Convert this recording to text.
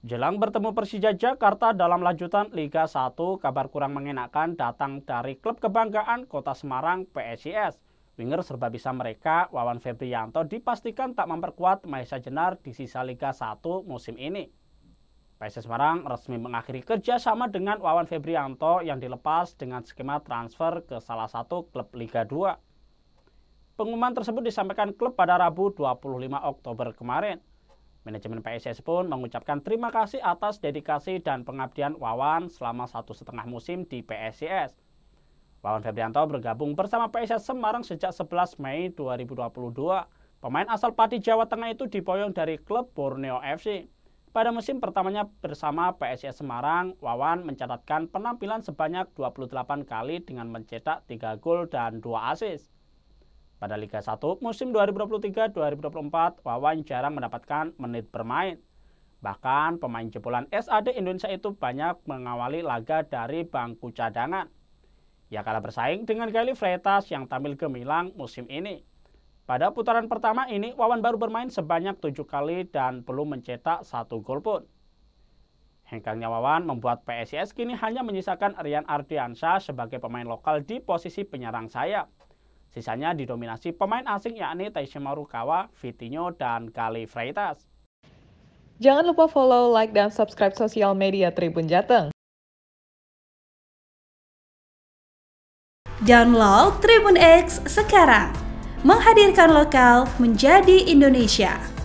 Jelang bertemu Persija Jakarta dalam lanjutan Liga 1, kabar kurang mengenakan datang dari klub kebanggaan Kota Semarang PSIS. Winger serba bisa mereka, Wawan Febrianto dipastikan tak memperkuat Maisa Jenar di sisa Liga 1 musim ini. PSIS Semarang resmi mengakhiri kerja sama dengan Wawan Febrianto yang dilepas dengan skema transfer ke salah satu klub Liga 2. Pengumuman tersebut disampaikan klub pada Rabu 25 Oktober kemarin. Manajemen PSS pun mengucapkan terima kasih atas dedikasi dan pengabdian Wawan selama satu setengah musim di PSS. Wawan Febrianto bergabung bersama PSS Semarang sejak 11 Mei 2022. Pemain asal Pati Jawa Tengah itu diboyong dari klub Borneo FC. Pada musim pertamanya bersama PSS Semarang, Wawan mencatatkan penampilan sebanyak 28 kali dengan mencetak 3 gol dan 2 assist. Pada Liga 1 musim 2023-2024, Wawan jarang mendapatkan menit bermain. Bahkan pemain jebolan SAD Indonesia itu banyak mengawali laga dari bangku cadangan. Ia kalah bersaing dengan Gali Freitas yang tampil gemilang musim ini. Pada putaran pertama ini, Wawan baru bermain sebanyak tujuh kali dan belum mencetak satu gol pun. Hengkangnya Wawan membuat PSIS kini hanya menyisakan Rian Ardiansyah sebagai pemain lokal di posisi penyerang sayap. Sisanya didominasi pemain asing yakni Taishi Kawa, Vitinho, dan Kali Freitas. Jangan lupa follow, like, dan subscribe sosial media Tribun Jateng. Download Tribun X sekarang. Menghadirkan lokal menjadi Indonesia.